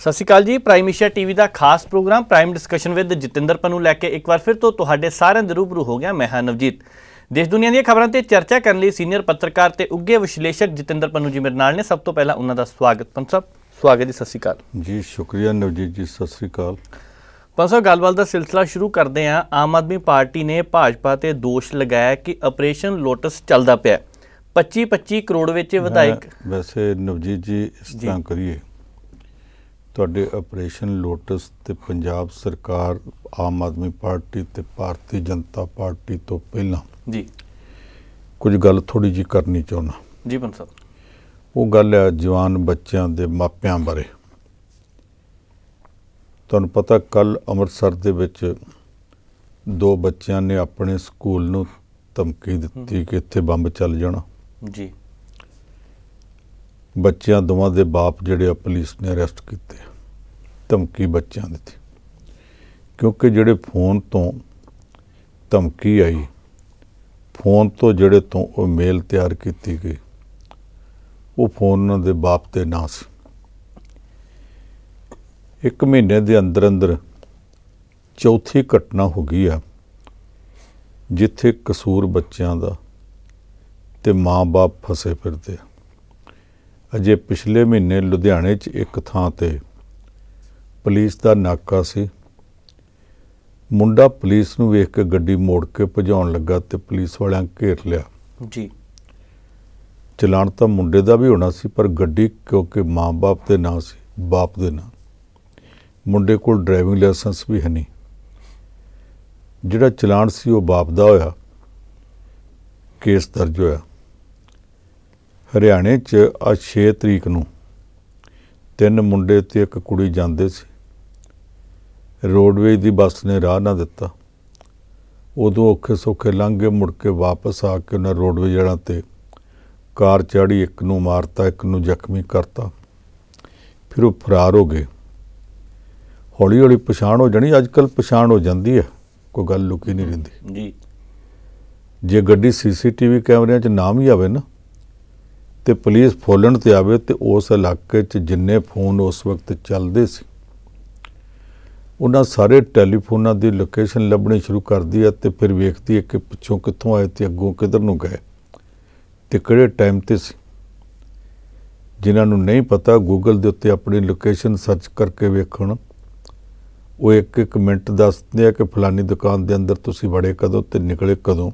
ਸਤਿ ਸ਼੍ਰੀ ਅਕਾਲ ਜੀ prime Asia TV ਦਾ ਖਾਸ programme prime discussion with Jatinder Pannu ਲੈ ਕੇ ਇੱਕ ਵਾਰ ਫਿਰ ਤੋਂ ਤੁਹਾਡੇ ਸਾਰਿਆਂ ਦੇ ਰੂਬਰੂ ਹੋ ਗਿਆ ਮੈਂ ਹਾਂ ਨਵਜੀਤ ਦੇਸ਼ ਦੁਨੀਆ ਦੀਆਂ ਖਬਰਾਂ ਤੇ ਚਰਚਾ ਕਰਨ ਲਈ ਸੀਨੀਅਰ ਪੱਤਰਕਾਰ ਤੇ ਉੱਗੇ ਵਿਸ਼ਲੇਸ਼ਕ ਜਤਿੰਦਰ ਪਨੂ ਜੀ ਮੇਰੇ ਨਾਲ ਨੇ ਸਭ ਤੋਂ ਪਹਿਲਾਂ ਉਹਨਾਂ ਦਾ ਸਵਾਗਤ ਪੰਸਬ ਸਵਾਗਤ ਜੀ ਸਤਿ ਸ਼੍ਰੀ ਅਕਾਲ ਜੀ ਸ਼ੁਕਰੀਆ ਨਵਜੀਤ ਜੀ ਸਤਿ ਸ਼੍ਰੀ ਅਕਾਲ ਪੰਸਬ ਗੱਲਬਾਤ ਦਾ ਸਿਲਸਿਲਾ ਸ਼ੁਰੂ ਕਰਦੇ ਹਾਂ ਆਮ ਆਦਮੀ ਪਾਰਟੀ ਨੇ ਭਾਜਪਾ ਤੇ ਦੋਸ਼ ਲਗਾਇਆ ਕਿ ਆਪਰੇਸ਼ਨ ਲੋਟਸ ਚੱਲਦਾ ਪਿਆ 25 25 ਕਰੋੜ ਵਿੱਚ ਵਿਧਾਇਕ ਵੈਸੇ ਨਵਜੀਤ ਜੀ ਇਸ ਤਰ੍ਹਾਂ ਕਰੀਏ ਤੁਹਾਡੇ ਆਪਰੇਸ਼ਨ ਲੋਟਸ ਤੇ ਪੰਜਾਬ ਸਰਕਾਰ ਆਮ ਆਦਮੀ ਪਾਰਟੀ ਤੇ ਭਾਰਤੀ ਜਨਤਾ ਪਾਰਟੀ ਤੋਂ ਪਹਿਲਾਂ ਜੀ ਕੁਝ ਗੱਲ ਥੋੜੀ ਜੀ ਕਰਨੀ ਚਾਹੁੰਦਾ ਜੀ ਪੰਨ ਸਾਹਿਬ ਉਹ ਗੱਲ ਹੈ ਜਵਾਨ ਬੱਚਿਆਂ ਦੇ ਮਾਪਿਆਂ ਬਾਰੇ ਤੁਹਾਨੂੰ ਪਤਾ ਕੱਲ ਅੰਮ੍ਰਿਤਸਰ ਦੇ ਵਿੱਚ ਦੋ ਬੱਚਿਆਂ ਨੇ ਆਪਣੇ ਸਕੂਲ ਨੂੰ ਧਮਕੀ ਦਿੱਤੀ ਕਿ ਇੱਥੇ ਬੰਬ ਚੱਲ ਜਾਣਾ ਜੀ ਬੱਚਿਆਂ ਦੋਵਾਂ ਦੇ ਬਾਪ ਜਿਹੜੇ ਆ ਪੁਲਿਸ ਨੇ ਅਰੈਸਟ ਕੀਤੇ ਧਮਕੀ ਬੱਚਿਆਂ ਦਿੱਤੀ ਕਿਉਂਕਿ ਜਿਹੜੇ ਫੋਨ ਤੋਂ ਧਮਕੀ ਆਈ ਫੋਨ ਤੋਂ ਜਿਹੜੇ ਤੋਂ ਉਹ ਮੇਲ ਤਿਆਰ ਕੀਤੀ ਗਈ ਉਹ ਫੋਨ ਉਹਨਾਂ ਦੇ ਬਾਪ ਤੇ ਨਾਸ ਇੱਕ ਮਹੀਨੇ ਦੇ ਅੰਦਰ ਅੰਦਰ ਚੌਥੀ ਘਟਨਾ ਹੋ ਗਈ ਆ ਜਿੱਥੇ ਕਸੂਰ ਬੱਚਿਆਂ ਦਾ ਤੇ ਮਾਂ-ਬਾਪ ਫਸੇ ਫਿਰਦੇ ਆ ਅਜੇ ਪਿਛਲੇ ਮਹੀਨੇ ਲੁਧਿਆਣੇ 'ਚ ਇੱਕ ਥਾਂ ਤੇ ਪੁਲਿਸ ਦਾ ਨਾਕਾ ਸੀ ਮੁੰਡਾ ਪੁਲਿਸ ਨੂੰ ਵੇਖ ਕੇ ਗੱਡੀ ਮੋੜ ਕੇ ਭਜਾਉਣ ਲੱਗਾ ਤੇ ਪੁਲਿਸ ਵਾਲਿਆਂ ਘੇਰ ਲਿਆ ਜੀ ਚਲਾਣ ਤਾਂ ਮੁੰਡੇ ਦਾ ਵੀ ਹੋਣਾ ਸੀ ਪਰ ਗੱਡੀ ਕਿਉਂਕਿ ਮਾਂ-ਬਾਪ ਦੇ ਨਾਂ ਸੀ ਬਾਪ ਦੇ ਨਾਂ ਮੁੰਡੇ ਕੋਲ ਡਰਾਈਵਿੰਗ ਲਾਇਸੈਂਸ ਵੀ ਹੈ ਨਹੀਂ ਜਿਹੜਾ ਚਲਾਨ ਸੀ ਉਹ ਬਾਪ ਦਾ ਹੋਇਆ ਕੇਸ ਦਰਜ ਹੋਇਆ ਹਰਿਆਣੇ 'ਚ ਆ 6 ਤਰੀਕ ਨੂੰ ਤਿੰਨ ਮੁੰਡੇ ਤੇ ਇੱਕ ਕੁੜੀ ਜਾਂਦੇ ਸੀ ਰੋਡਵੇਜ ਦੀ ਬੱਸ ਨੇ ਰਾਹ ਨਾ ਦਿੱਤਾ ਉਦੋਂ ਔਖੇ ਸੌਖੇ ਲੰਘ ਕੇ ਮੁੜ ਕੇ ਵਾਪਸ ਆ ਕੇ ਉਹਨਾਂ ਰੋਡਵੇਜ ਜਣਾ ਤੇ ਕਾਰ ਚੜੀ ਇੱਕ ਨੂੰ ਮਾਰਤਾ ਇੱਕ ਨੂੰ ਜ਼ਖਮੀ ਕਰਤਾ ਫਿਰ ਉਹ ਫਰਾਰ ਹੋ ਗਏ ਹੌਲੀ ਹੌਲੀ ਪਛਾਣ ਹੋ ਜਣੀ ਅੱਜ ਕੱਲ ਪਛਾਣ ਹੋ ਜਾਂਦੀ ਹੈ ਕੋਈ ਗੱਲ ਲੁਕੀ ਨਹੀਂ ਰਹਿੰਦੀ ਜੀ ਜੇ ਗੱਡੀ ਸੀਸੀਟੀਵੀ ਕੈਮਰਿਆਂ 'ਚ ਨਾਮ ਹੀ ਆਵੇ ਨਾ ਤੇ ਪੁਲਿਸ ਫੋਲਣ ਤੇ ਆਵੇ ਤੇ ਉਸ ਇਲਾਕੇ 'ਚ ਜਿੰਨੇ ਫੋਨ ਉਸ ਵਕਤ ਚੱਲਦੇ ਸੀ ਉਹਨਾਂ ਸਾਰੇ ਟੈਲੀਫੋਨਾਂ ਦੀ ਲੋਕੇਸ਼ਨ ਲੱਭਣੀ ਸ਼ੁਰੂ ਕਰਦੀ ਹੈ ਤੇ ਫਿਰ ਵੇਖਦੀ ਹੈ ਕਿ ਪਿੱਛੋਂ ਕਿੱਥੋਂ ਆਏ ਤੇ ਅੱਗੋਂ ਕਿੱਧਰ ਨੂੰ ਗਏ ਤੇ ਕਿਹੜੇ ਟਾਈਮ ਤੇ ਸੀ ਜਿਨ੍ਹਾਂ ਨੂੰ ਨਹੀਂ ਪਤਾ ਗੂਗਲ ਦੇ ਉੱਤੇ ਆਪਣੀ ਲੋਕੇਸ਼ਨ ਸਰਚ ਕਰਕੇ ਵੇਖਣ ਉਹ ਇੱਕ ਇੱਕ ਮਿੰਟ ਦੱਸਦੇ ਆ ਕਿ ਫਲਾਨੀ ਦੁਕਾਨ ਦੇ ਅੰਦਰ ਤੁਸੀਂ ਵੜੇ ਕਦੋਂ ਤੇ ਨਿਕਲੇ ਕਦੋਂ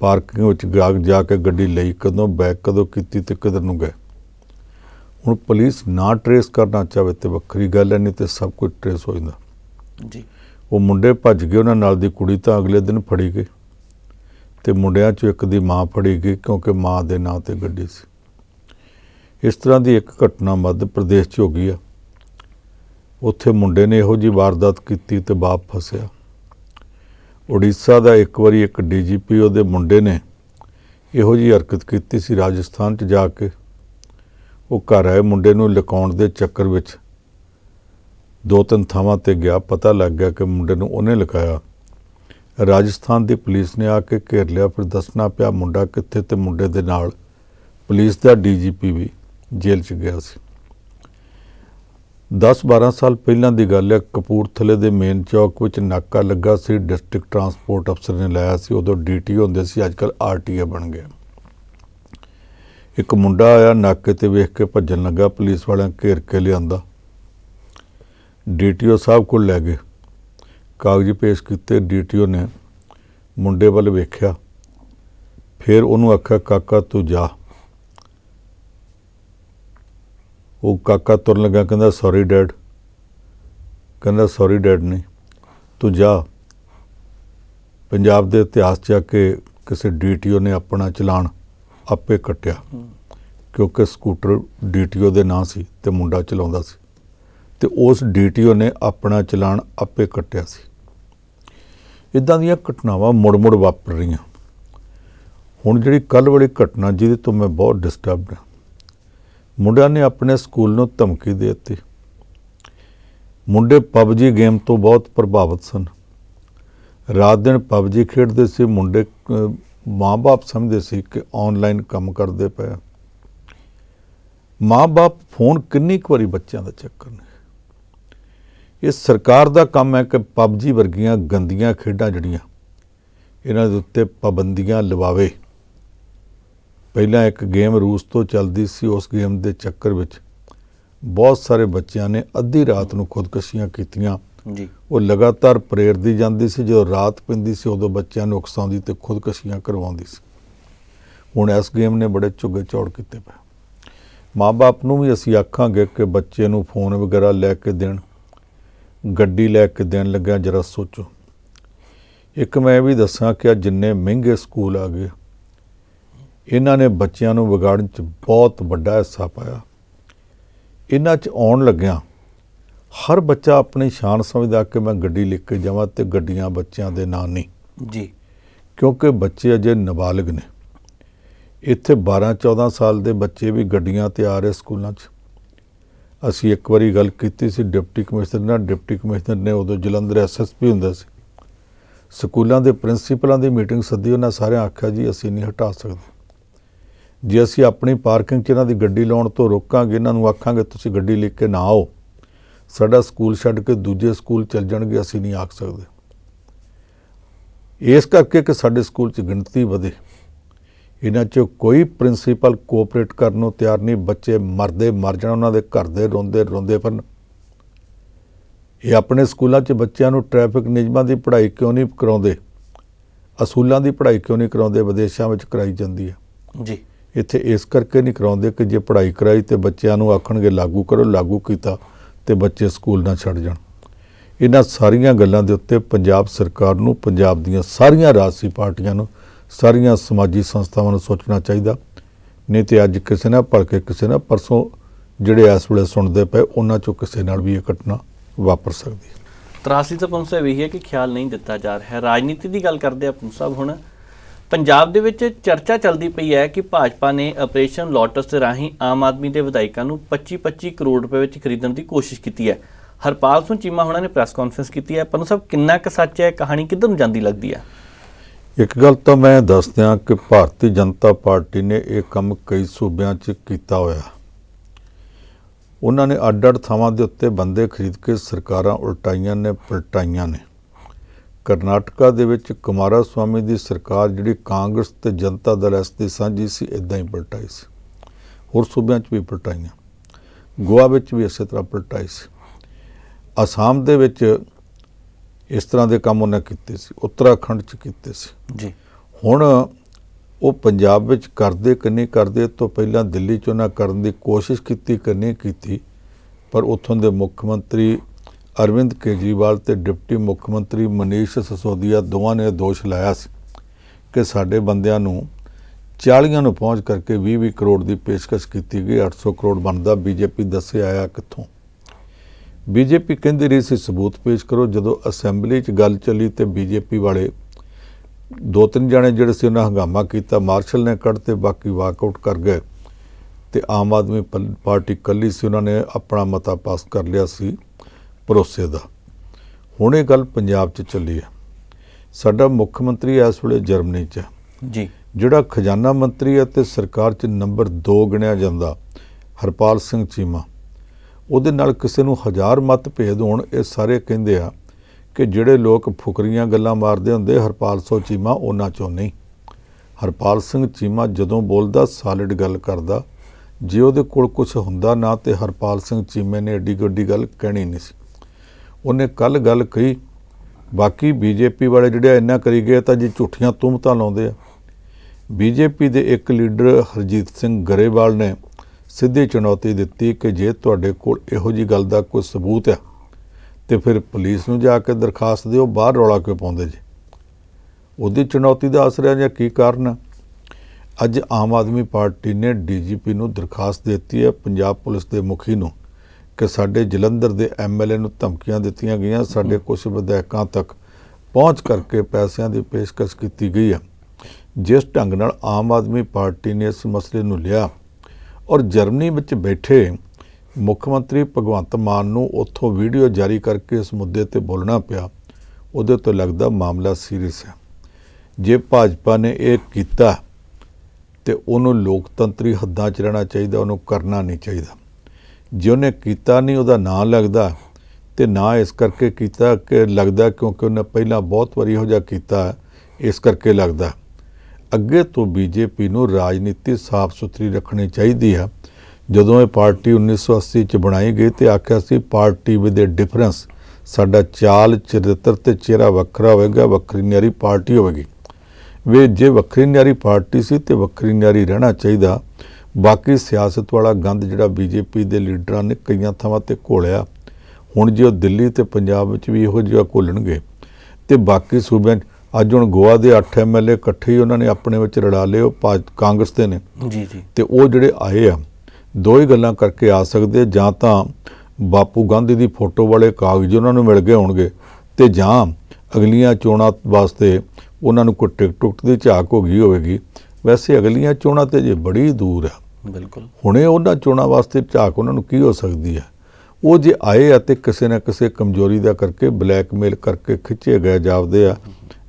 ਪਾਰਕਿੰਗ ਵਿੱਚ ਗਾਗ ਜਾ ਕੇ ਗੱਡੀ ਲਈ ਕਦੋਂ ਬੈਕ ਕਦੋਂ ਕੀਤੀ ਤੇ ਕਿਧਰ ਨੂੰ ਗਏ ਹੁਣ ਪੁਲਿਸ ਨਾ ਟਰੇਸ ਕਰਨਾ ਚਾਹਵੇ ਤੇ ਵੱਖਰੀ ਗੱਲ ਹੈ ਨਹੀਂ ਤੇ ਸਭ ਕੁਝ ਟਰੇਸ ਹੋ ਜਾਂਦਾ ਜੀ ਉਹ ਮੁੰਡੇ ਭੱਜ ਗਏ ਉਹਨਾਂ ਨਾਲ ਦੀ ਕੁੜੀ ਤਾਂ ਅਗਲੇ ਦਿਨ ਫੜੀ ਗਈ ਤੇ ਮੁੰਡਿਆਂ 'ਚੋਂ ਇੱਕ ਦੀ ਮਾਂ ਫੜੀ ਗਈ ਕਿਉਂਕਿ ਮਾਂ ਦੇ ਨਾਂ ਤੇ ਗੱਡੀ ਸੀ ਇਸ ਤਰ੍ਹਾਂ ਦੀ ਇੱਕ ਘਟਨਾ ਮੱਧ ਪ੍ਰਦੇਸ਼ 'ਚ ਹੋ ਗਈ ਆ ਉੱਥੇ ਮੁੰਡੇ ਨੇ ਇਹੋ ਜੀ ਵਾਰਦਾਤ ਕੀਤੀ ਤੇ ਬਾਪ ਫਸਿਆ ਉੜੀਸਾ ਦਾ ਇੱਕ ਵਾਰੀ ਇੱਕ ਡੀਜੀਪੀ ਉਹਦੇ ਮੁੰਡੇ ਨੇ ਇਹੋ ਜੀ ਹਰਕਤ ਕੀਤੀ ਸੀ ਰਾਜਸਥਾਨ 'ਚ ਜਾ ਕੇ ਉਹ ਘਰ ਆਏ ਮੁੰਡੇ ਨੂੰ ਲਕਾਉਣ ਦੇ ਚੱਕਰ ਵਿੱਚ ਦੋ ਤਿੰਨ ਥਾਵਾਂ ਤੇ ਗਿਆ ਪਤਾ ਲੱਗ ਗਿਆ ਕਿ ਮੁੰਡੇ ਨੂੰ ਉਹਨੇ ਲਕਾਇਆ ਰਾਜਸਥਾਨ ਦੀ ਪੁਲਿਸ ਨੇ ਆ ਕੇ ਘੇਰ ਲਿਆ ਫਿਰ ਦੱਸਣਾ ਪਿਆ ਮੁੰਡਾ ਕਿੱਥੇ ਤੇ ਮੁੰਡੇ ਦੇ ਨਾਲ ਪੁਲਿਸ ਦਾ ਡੀਜੀਪੀ ਵੀ ਜੇਲ੍ਹ 'ਚ ਗਿਆ ਸੀ 10-12 ਸਾਲ ਪਹਿਲਾਂ ਦੀ ਗੱਲ ਹੈ ਕਪੂਰਥਲੇ ਦੇ ਮੇਨ ਚੌਕ ਵਿੱਚ ਨਾਕਾ ਲੱਗਾ ਸੀ ਡਿਸਟ੍ਰਿਕਟ ਟਰਾਂਸਪੋਰਟ ਅਫਸਰ ਨੇ ਲਾਇਆ ਸੀ ਉਦੋਂ ਡੀਟੀ ਹੁੰਦੇ ਸੀ ਅੱਜਕੱਲ ਆਰਟੀਏ ਬਣ ਗਏ ਇੱਕ ਮੁੰਡਾ ਆਇਆ ਨਾਕੇ ਤੇ ਵੇਖ ਕੇ ਭੱਜਣ ਲੱਗਾ ਪੁਲਿਸ ਵਾਲਿਆਂ ਘੇਰ ਕੇ ਲਿਆਂਦਾ ਡੀਟੀਓ ਸਾਹਿਬ ਕੋਲ ਲੈ ਗਏ ਕਾਗਜ਼ ਪੇਸ਼ ਕੀਤੇ ਡੀਟੀਓ ਨੇ ਮੁੰਡੇ ਵੱਲ ਵੇਖਿਆ ਫਿਰ ਉਹਨੂੰ ਆਖਿਆ ਕਾਕਾ ਤੂੰ ਜਾ ਉਹ ਕਾਕਾ ਤੁਰਨ ਲੱਗਾ ਕਹਿੰਦਾ ਸੌਰੀ ਡੈਡ ਕਹਿੰਦਾ ਸੌਰੀ ਡੈਡ ਨਹੀਂ ਤੂੰ ਜਾ ਪੰਜਾਬ ਦੇ ਇਤਿਹਾਸ 'ਚ ਆ ਕੇ ਕਿਸੇ ਡੀਟੀਓ ਨੇ ਆਪਣਾ ਚਲਾਨ ਆਪੇ ਕੱਟਿਆ ਕਿਉਂਕਿ ਸਕੂਟਰ ਡੀਟੀਓ ਦੇ ਨਾਂ ਸੀ ਤੇ ਮੁੰਡਾ ਚਲਾਉਂਦਾ ਸੀ ਤੇ ਉਸ ਡੀਟੀਓ ਨੇ ਆਪਣਾ ਚਲਾਨ ਆਪੇ ਕੱਟਿਆ ਸੀ ਇਦਾਂ ਦੀਆਂ ਘਟਨਾਵਾਂ ਮੁੜ-ਮੁੜ ਵਾਪਰ ਰਹੀਆਂ ਹੁਣ ਜਿਹੜੀ ਕੱਲ ਵਾਲੀ ਘਟਨਾ ਜਿਹਦੇ ਤੋਂ ਮੈਂ ਬਹੁਤ ਡਿਸਟਰਬਡ ਹਾਂ ਮੁੰਡਿਆਂ ਨੇ ਆਪਣੇ ਸਕੂਲ ਨੂੰ ਧਮਕੀ ਦੇ ਦਿੱਤੀ ਮੁੰਡੇ ਪਬਜੀ ਗੇਮ ਤੋਂ ਬਹੁਤ ਪ੍ਰਭਾਵਿਤ ਸਨ ਰਾਤ ਦਿਨ ਪਬਜੀ ਖੇਡਦੇ ਸੀ ਮੁੰਡੇ ਮਾਂ-ਬਾਪ ਸਮਝਦੇ ਸੀ ਕਿ ਆਨਲਾਈਨ ਕੰਮ ਕਰਦੇ ਪਏ ਮਾਂ-ਬਾਪ ਫੋਨ ਕਿੰਨੀ ਕੁ ਵਾਰੀ ਬੱਚਿਆਂ ਦਾ ਚੈੱਕ ਕਰਨੇ ਇਹ ਸਰਕਾਰ ਦਾ ਕੰਮ ਹੈ ਕਿ ਪਬਜੀ ਵਰਗੀਆਂ ਗੰਦੀਆਂ ਖੇਡਾਂ ਜਿਹੜੀਆਂ ਇਹਨਾਂ ਦੇ ਉੱਤੇ ਪਾਬੰਦੀਆਂ ਲਵਾਵੇ ਪਹਿਲਾਂ ਇੱਕ ਗੇਮ ਰੂਸ ਤੋਂ ਚੱਲਦੀ ਸੀ ਉਸ ਗੇਮ ਦੇ ਚੱਕਰ ਵਿੱਚ ਬਹੁਤ ਸਾਰੇ ਬੱਚਿਆਂ ਨੇ ਅੱਧੀ ਰਾਤ ਨੂੰ ਖੁਦਕਸ਼ੀਆਂ ਕੀਤੀਆਂ ਜੀ ਉਹ ਲਗਾਤਾਰ ਪ੍ਰੇਰਦੀ ਜਾਂਦੀ ਸੀ ਜਦੋਂ ਰਾਤ ਪੈਂਦੀ ਸੀ ਉਦੋਂ ਬੱਚਿਆਂ ਨੂੰ ਉਕਸਾਉਂਦੀ ਤੇ ਖੁਦਕਸ਼ੀਆਂ ਕਰਵਾਉਂਦੀ ਸੀ ਹੁਣ ਇਸ ਗੇਮ ਨੇ ਬੜੇ ਝੁੱਗੇ ਚੌੜ ਕੀਤੇ ਪਏ ਮਾਪੇ ਨੂੰ ਵੀ ਅਸੀਂ ਆਖਾਂਗੇ ਕਿ ਬੱਚੇ ਨੂੰ ਫੋਨ ਵਗੈਰਾ ਲੈ ਕੇ ਦੇਣ ਗੱਡੀ ਲੈ ਕੇ ਦੇਣ ਲੱਗਿਆ ਜਰਾ ਸੋਚੋ ਇੱਕ ਮੈਂ ਵੀ ਦੱਸਾਂ ਕਿ ਜਿੰਨੇ ਮਹਿੰਗੇ ਸਕੂਲ ਆ ਗਏ ਇਹਨਾਂ ਨੇ ਬੱਚਿਆਂ ਨੂੰ ਵਿਗਾੜਨ 'ਚ ਬਹੁਤ ਵੱਡਾ ਹਿੱਸਾ ਪਾਇਆ ਇਹਨਾਂ 'ਚ ਆਉਣ ਲੱਗਿਆ ਹਰ ਬੱਚਾ ਆਪਣੀ ਸ਼ਾਨ ਸਮਝਦਾ ਕਿ ਮੈਂ ਗੱਡੀ ਲੈ ਕੇ ਜਾਵਾਂ ਤੇ ਗੱਡੀਆਂ ਬੱਚਿਆਂ ਦੇ ਨਾਂ ਨਹੀਂ ਜੀ ਕਿਉਂਕਿ ਬੱਚੇ ਅਜੇ ਨਾਬਾਲਗ ਨੇ ਇੱਥੇ 12 14 ਸਾਲ ਦੇ ਬੱਚੇ ਵੀ ਗੱਡੀਆਂ ਤੇ ਆ ਰਹੇ ਸਕੂਲਾਂ 'ਚ ਅਸੀਂ ਇੱਕ ਵਾਰੀ ਗੱਲ ਕੀਤੀ ਸੀ ਡਿਪਟੀ ਕਮਿਸ਼ਨਰ ਨਾਲ ਡਿਪਟੀ ਕਮਿਸ਼ਨਰ ਨੇ ਉਦੋਂ ਜਲੰਧਰ ਐਸਐਸਪੀ ਹੁੰਦਾ ਸੀ ਸਕੂਲਾਂ ਦੇ ਪ੍ਰਿੰਸੀਪਲਾਂ ਦੀ ਮੀਟਿੰਗ ਸੱਦੀ ਉਹਨਾਂ ਸਾਰਿਆਂ ਆਖਿਆ ਜੀ ਅਸੀਂ ਨਹੀਂ ਹਟਾ ਸਕਦੇ ਜੇ ਅਸੀਂ ਆਪਣੀ ਪਾਰਕਿੰਗ 'ਚ ਇਹਨਾਂ ਦੀ ਗੱਡੀ ਲਾਉਣ ਤੋਂ ਰੋਕਾਂਗੇ ਇਹਨਾਂ ਨੂੰ ਆਖਾਂਗੇ ਤੁਸੀਂ ਗੱਡੀ ਲੈ ਕੇ ਨਾ ਆਓ ਸਾਡਾ ਸਕੂਲ ਛੱਡ ਕੇ ਦੂਜੇ ਸਕੂਲ ਚੱਲ ਜਾਣਗੇ ਅਸੀਂ ਨਹੀਂ ਆਖ ਸਕਦੇ ਇਸ ਕਰਕੇ ਕਿ ਸਾਡੇ ਸਕੂਲ 'ਚ ਗਿਣਤੀ ਵਧੇ ਇਹਨਾਂ 'ਚ ਕੋਈ ਪ੍ਰਿੰਸੀਪਲ ਕੋਆਪਰੇਟ ਕਰਨ ਨੂੰ ਤਿਆਰ ਨਹੀਂ ਬੱਚੇ ਮਰਦੇ ਮਰ ਜਾਣ ਉਹਨਾਂ ਦੇ ਘਰ ਦੇ ਰੋਂਦੇ ਰੋਂਦੇ ਪਰ ਇਹ ਆਪਣੇ ਸਕੂਲਾਂ 'ਚ ਬੱਚਿਆਂ ਨੂੰ ਟ੍ਰੈਫਿਕ ਨਿਯਮਾਂ ਦੀ ਪੜ੍ਹਾਈ ਕਿਉਂ ਨਹੀਂ ਕਰਾਉਂਦੇ ਅਸੂਲਾਂ ਦੀ ਪੜ੍ਹਾਈ ਕਿਉਂ ਨਹੀਂ ਕਰਾਉਂਦੇ ਵਿਦੇਸ਼ਾਂ ਵਿੱਚ ਕਰਾਈ ਜਾਂਦੀ ਹੈ ਜੀ ਇੱਥੇ ਇਸ ਕਰਕੇ ਨਹੀਂ ਕਰਾਉਂਦੇ ਕਿ ਜੇ ਪੜ੍ਹਾਈ ਕਰਾਈ ਤੇ ਬੱਚਿਆਂ ਨੂੰ ਆਖਣਗੇ ਲਾਗੂ ਕਰੋ ਲਾਗੂ ਕੀਤਾ ਤੇ ਬੱਚੇ ਸਕੂਲ ਨਾ ਛੱਡ ਜਾਣ ਇਹਨਾਂ ਸਾਰੀਆਂ ਗੱਲਾਂ ਦੇ ਉੱਤੇ ਪੰਜਾਬ ਸਰਕਾਰ ਨੂੰ ਪੰਜਾਬ ਦੀਆਂ ਸਾਰੀਆਂ ਰਾਜਸੀ ਪਾਰਟੀਆਂ ਨੂੰ ਸਾਰੀਆਂ ਸਮਾਜੀ ਸੰਸਥਾਵਾਂ ਨੂੰ ਸੋਚਣਾ ਚਾਹੀਦਾ ਨਹੀਂ ਤੇ ਅੱਜ ਕਿਸੇ ਨਾਲ ਭਲਕੇ ਕਿਸੇ ਨਾਲ ਪਰਸੋਂ ਜਿਹੜੇ ਇਸ ਵੇਲੇ ਸੁਣਦੇ ਪਏ ਉਹਨਾਂ ਚੋਂ ਕਿਸੇ ਨਾਲ ਵੀ ਇਹ ਘਟਨਾ ਵਾਪਰ ਸਕਦੀ ਹੈ ਤਰਾਸੀ ਤਾਂ ਪੰਸਾ ਵੀ ਇਹ ਹੈ ਕਿ ਖਿਆਲ ਨਹੀਂ ਦਿੱਤਾ ਜਾ ਰਿਹਾ ਰਾਜਨੀਤੀ ਦੀ ਗੱਲ ਕਰਦੇ ਆ ਸਭ ਹੁਣ ਪੰਜਾਬ ਦੇ ਵਿੱਚ ਚਰਚਾ ਚੱਲਦੀ ਪਈ ਹੈ ਕਿ ਭਾਜਪਾ ਨੇ ਆਪਰੇਸ਼ਨ ਲੋਟਸ ਦੇ ਰਾਹੀਂ ਆਮ ਆਦਮੀ ਦੇ ਵਿਧਾਇਕਾਂ ਨੂੰ 25-25 ਕਰੋੜ ਰੁਪਏ ਵਿੱਚ ਖਰੀਦਣ ਦੀ ਕੋਸ਼ਿਸ਼ ਕੀਤੀ ਹੈ ਹਰਪਾਲ ਸਿੰਘ ਚੀਮਾ ਹੁਣਾਂ ਨੇ ਪ੍ਰੈਸ ਕਾਨਫਰੰਸ ਕੀਤੀ ਹੈ ਪੰਨੂ ਸਭ ਕਿੰਨਾ ਕੁ ਸੱਚ ਹੈ ਕਹਾਣੀ ਕਿੱਧਰ ਨੂੰ ਜਾਂਦੀ ਲੱਗਦੀ ਹੈ ਇੱਕ ਗੱਲ ਤਾਂ ਮੈਂ ਦੱਸ ਦਿਆਂ ਕਿ ਭਾਰਤੀ ਜਨਤਾ ਪਾਰਟੀ ਨੇ ਇਹ ਕੰਮ ਕਈ ਸੂਬਿਆਂ 'ਚ ਕੀਤਾ ਹੋਇਆ ਉਹਨਾਂ ਨੇ ਅੱਡ-ਅੱਡ ਥਾਵਾਂ ਦੇ ਉੱਤੇ ਬੰਦੇ ਖਰੀਦ ਕੇ ਸਰਕਾਰਾਂ ਉਲਟਾਈਆਂ ਨੇ ਪਲਟਾਈਆਂ ਨੇ ਕਰਨਾਟਕਾ ਦੇ ਵਿੱਚ ਕੁਮਾਰਾ ਸਵਾਮੀ ਦੀ ਸਰਕਾਰ ਜਿਹੜੀ ਕਾਂਗਰਸ ਤੇ ਜਨਤਾ ਦਲ ਐਸ ਦੀ ਸਾਂਝੀ ਸੀ ਇਦਾਂ ਹੀ ਪਲਟਾਈ ਸੀ ਹੋਰ ਸੂਬਿਆਂ 'ਚ ਵੀ ਪਲਟਾਈਆਂ ਗੋਆ ਵਿੱਚ ਵੀ ਇਸੇ ਤਰ੍ਹਾਂ ਪਲਟਾਈ ਸੀ ਅਸਾਮ ਦੇ ਵਿੱਚ ਇਸ ਤਰ੍ਹਾਂ ਦੇ ਕੰਮ ਉਹਨੇ ਕੀਤੇ ਸੀ ਉੱਤਰਾਖੰਡ 'ਚ ਕੀਤੇ ਸੀ ਜੀ ਹੁਣ ਉਹ ਪੰਜਾਬ ਵਿੱਚ ਕਰਦੇ ਕਿ ਨਹੀਂ ਕਰਦੇ ਤੋਂ ਪਹਿਲਾਂ ਦਿੱਲੀ 'ਚ ਉਹਨਾਂ ਕਰਨ ਦੀ ਕੋਸ਼ਿਸ਼ ਕੀਤੀ ਕਿ ਨਹੀਂ ਕੀਤੀ ਪਰ ਉੱਥੋਂ ਦੇ ਮੁੱਖ ਮੰਤਰੀ ਅਰਵਿੰਦ ਕੇਜਰੀਵਾਲ ਤੇ ਡਿਪਟੀ ਮੁੱਖ ਮੰਤਰੀ ਮਨੀਸ਼ ਸਸੋਦੀਆ ਦੋਵਾਂ ਨੇ ਦੋਸ਼ ਲਾਇਆ ਸੀ ਕਿ ਸਾਡੇ ਬੰਦਿਆਂ ਨੂੰ 40 ਨੂੰ ਪਹੁੰਚ ਕਰਕੇ 20-20 ਕਰੋੜ ਦੀ ਪੇਸ਼ਕਸ਼ ਕੀਤੀ ਗਈ 800 ਕਰੋੜ ਬਣਦਾ ਬੀਜੇਪੀ ਦੱਸਿਆ ਆਇਆ ਕਿੱਥੋਂ ਬੀਜੇਪੀ ਕਹਿੰਦੀ ਰਹੀ ਸੀ ਸਬੂਤ ਪੇਸ਼ ਕਰੋ ਜਦੋਂ ਅਸੈਂਬਲੀ 'ਚ ਗੱਲ ਚੱਲੀ ਤੇ ਬੀਜੇਪੀ ਵਾਲੇ ਦੋ ਤਿੰਨ ਜਣੇ ਜਿਹੜੇ ਸੀ ਉਹਨਾਂ ਹੰਗਾਮਾ ਕੀਤਾ ਮਾਰਸ਼ਲ ਨੇ ਕੱਢ ਤੇ ਬਾਕੀ ਵਾਕਆਊਟ ਕਰ ਗਏ ਤੇ ਆਮ ਆਦਮੀ ਪਾਰਟੀ ਕੱਲੀ ਸੀ ਉਹਨਾਂ ਨੇ ਆਪਣਾ ਮਤਾ ਪਾਸ ਕਰ ਲਿਆ ਸੀ ਭਰੋਸੇ ਦਾ ਹੁਣ ਇਹ ਗੱਲ ਪੰਜਾਬ 'ਚ ਚੱਲੀ ਹੈ ਸਾਡਾ ਮੁੱਖ ਮੰਤਰੀ ਇਸ ਵੇਲੇ ਜਰਮਨੀ 'ਚ ਜੀ ਜਿਹੜਾ ਖਜ਼ਾਨਾ ਮੰਤਰੀ ਹੈ ਤੇ ਸਰਕਾਰ 'ਚ ਨੰਬਰ 2 ਗਿਣਿਆ ਜਾਂਦਾ ਹਰਪਾਲ ਸਿੰਘ ਚੀਮਾ ਉਹਦੇ ਨਾਲ ਕਿਸੇ ਨੂੰ ਹਜ਼ਾਰ ਮਤ ਭੇਦ ਹੋਣ ਇਹ ਸਾਰੇ ਕਹਿੰਦੇ ਆ ਕਿ ਜਿਹੜੇ ਲੋਕ ਫੁਕਰੀਆਂ ਗੱਲਾਂ ਮਾਰਦੇ ਹੁੰਦੇ ਹਰਪਾਲ ਸਿੰਘ ਚੀਮਾ ਉਹਨਾਂ ਚੋਂ ਨਹੀਂ ਹਰਪਾਲ ਸਿੰਘ ਚੀਮਾ ਜਦੋਂ ਬੋਲਦਾ ਸਾਲਿਡ ਗੱਲ ਕਰਦਾ ਜੇ ਉਹਦੇ ਕੋਲ ਕੁਝ ਹੁੰਦਾ ਨਾ ਤੇ ਹਰਪਾਲ ਸਿੰਘ ਚੀਮੇ ਨੇ ਏਡੀ ਗੱਡੀ ਗੱਲ ਕਹਿਣੀ ਨਹੀਂ ਸੀ ਉਹਨੇ ਕੱਲ ਗੱਲ ਕਹੀ ਬਾਕੀ ਬੀਜੇਪੀ ਵਾਲੇ ਜਿਹੜੇ ਇੰਨਾ ਕਰੀ ਗਏ ਤਾਂ ਜੀ ਝੂਠੀਆਂ ਤੁਮਤਾਂ ਲਾਉਂਦੇ ਆ ਬੀਜੇਪੀ ਦੇ ਇੱਕ ਲੀਡਰ ਹਰਜੀਤ ਸਿੰਘ ਗਰੇਵਾਲ ਨੇ ਸਿੱਧੀ ਚੁਣੌਤੀ ਦਿੱਤੀ ਕਿ ਜੇ ਤੁਹਾਡੇ ਕੋਲ ਇਹੋ ਜੀ ਗੱਲ ਦਾ ਕੋਈ ਸਬੂਤ ਆ ਤੇ ਫਿਰ ਪੁਲਿਸ ਨੂੰ ਜਾ ਕੇ ਦਰਖਾਸਤ ਦਿਓ ਬਾਹਰ ਰੌਲਾ ਕਿਉਂ ਪਾਉਂਦੇ ਜੀ ਉਹਦੀ ਚੁਣੌਤੀ ਦਾ ਅਸਰ ਹੈ ਜਾਂ ਕੀ ਕਾਰਨ ਅੱਜ ਆਮ ਆਦਮੀ ਪਾਰਟੀ ਨੇ ਡੀਜੀਪੀ ਨੂੰ ਦਰਖਾਸਤ ਦਿੱਤੀ ਹੈ ਪੰਜਾਬ ਪੁਲਿਸ ਦੇ ਮੁਖੀ ਨੂੰ ਕਿ ਸਾਡੇ ਜਲੰਧਰ ਦੇ ਐਮਐਲਏ ਨੂੰ ਧਮਕੀਆਂ ਦਿੱਤੀਆਂ ਗਈਆਂ ਸਾਡੇ ਕੁਝ ਵਿਧਾਇਕਾਂ ਤੱਕ ਪਹੁੰਚ ਕਰਕੇ ਪੈਸਿਆਂ ਦੀ ਪੇਸ਼ਕਸ਼ ਕੀਤੀ ਗਈ ਹੈ ਜਿਸ ਢੰਗ ਨਾਲ ਆਮ ਆਦਮੀ ਪਾਰਟੀ ਨੇ ਇਸ ਮਸਲੇ ਨੂੰ ਲਿਆ ਔਰ ਜਰਮਨੀ ਵਿੱਚ ਬੈਠੇ ਮੁੱਖ ਮੰਤਰੀ ਭਗਵੰਤ ਮਾਨ ਨੂੰ ਉੱਥੋਂ ਵੀਡੀਓ ਜਾਰੀ ਕਰਕੇ ਇਸ ਮੁੱਦੇ ਤੇ ਬੋਲਣਾ ਪਿਆ ਉਹਦੇ ਤੋਂ ਲੱਗਦਾ ਮਾਮਲਾ ਸੀਰੀਅਸ ਹੈ ਜੇ ਭਾਜਪਾ ਨੇ ਇਹ ਕੀਤਾ ਤੇ ਉਹਨੂੰ ਲੋਕਤੰਤਰੀ ਹੱਦਾਂ 'ਚ ਰਹਿਣਾ ਚਾਹੀਦਾ ਉਹਨੂੰ ਕਰਨਾ ਨਹੀਂ ਚਾਹੀਦਾ ਜੇ ਉਹਨੇ ਕੀਤਾ ਨਹੀਂ ਉਹਦਾ ਨਾਂ ਲੱਗਦਾ ਤੇ ਨਾ ਇਸ ਕਰਕੇ ਕੀਤਾ ਕਿ ਲੱਗਦਾ ਕਿਉਂਕਿ ਉਹਨੇ ਪਹਿਲਾਂ ਬਹੁਤ ਵਾਰੀ ਹੋ ਜਾ ਕੀਤਾ ਇਸ ਕਰਕੇ ਲੱਗਦਾ ਅੱਗੇ ਤੋਂ ਬੀਜੇਪੀ ਨੂੰ ਰਾਜਨੀਤੀ ਸਾਫ਼ ਸੁਥਰੀ ਰੱਖਣੀ ਚਾਹੀਦੀ ਹੈ ਜਦੋਂ ਇਹ ਪਾਰਟੀ 1980 ਚ ਬਣਾਈ ਗਈ ਤੇ ਆਖਿਆ ਸੀ ਪਾਰਟੀ ਵਿਦ ਡਿਫਰੈਂਸ ਸਾਡਾ ਚਾਲ ਚਰਿੱਤਰ ਤੇ ਚਿਹਰਾ ਵੱਖਰਾ ਹੋਵੇਗਾ ਵੱਖਰੀ ਨਿਆਰੀ ਪਾਰਟੀ ਹੋਵੇਗੀ ਵੇ ਜੇ ਵੱਖਰੀ ਨਿਆਰੀ ਪਾਰਟੀ ਸੀ ਤੇ ਵੱਖਰੀ ਨਿਆਰੀ ਰਹਿਣਾ ਚਾਹੀਦਾ ਬਾਕੀ ਸਿਆਸਤ ਵਾਲਾ ਗੰਦ ਜਿਹੜਾ ਬੀਜੇਪੀ ਦੇ ਲੀਡਰਾਂ ਨੇ ਕਈਆਂ ਥਾਵਾਂ ਤੇ ਘੋਲਿਆ ਹੁਣ ਜੇ ਉਹ ਦਿੱਲੀ ਤੇ ਪੰਜਾਬ ਵਿੱਚ ਵੀ ਇਹੋ ਜਿਹਾ ਘੋਲਣਗੇ ਤੇ ਬਾਕੀ ਸੂਬਿਆਂ ਅੱਜ ਹੁਣ ਗੋਆ ਦੇ 8 ਐਮਐਲਏ ਇਕੱਠੇ ਹੀ ਉਹਨਾਂ ਨੇ ਆਪਣੇ ਵਿੱਚ ਰੜਾ ਲਏ ਉਹ ਕਾਂਗਰਸ ਦੇ ਨੇ ਜੀ ਜੀ ਤੇ ਉਹ ਜਿਹੜੇ ਆਏ ਆ ਦੋ ਹੀ ਗੱਲਾਂ ਕਰਕੇ ਆ ਸਕਦੇ ਜਾਂ ਤਾਂ ਬਾਪੂ ਗਾਂਧੀ ਦੀ ਫੋਟੋ ਵਾਲੇ ਕਾਗਜ਼ ਉਹਨਾਂ ਨੂੰ ਮਿਲ ਗਏ ਹੋਣਗੇ ਤੇ ਜਾਂ ਅਗਲੀਆਂ ਚੋਣਾਂ ਵਾਸਤੇ ਉਹਨਾਂ ਨੂੰ ਕੋਈ ਟਿਕਟ ਟੁਕਟ ਦੀ ਝਾਕ ਹੋ ਗਈ ਹੋਵੇਗੀ ਵੈਸੇ ਅਗਲੀਆਂ ਚੋਣਾਂ ਤੇ ਜੇ ਬੜੀ ਦੂਰ ਆ ਬਿਲਕੁਲ ਹੁਣੇ ਉਹਨਾਂ ਚੋਣਾਂ ਵਾਸਤੇ ਝਾਕ ਉਹਨਾਂ ਨੂੰ ਕੀ ਹੋ ਸਕਦੀ ਹੈ ਉਹ ਜੇ ਆਏ ਆ ਤੇ ਕਿਸੇ ਨਾ ਕਿਸੇ ਕਮਜ਼ੋਰੀ ਦਾ ਕਰਕੇ ਬਲੈਕਮੇਲ ਕਰਕੇ ਖਿੱਚੇ ਗਏ ਜਾਪਦੇ ਆ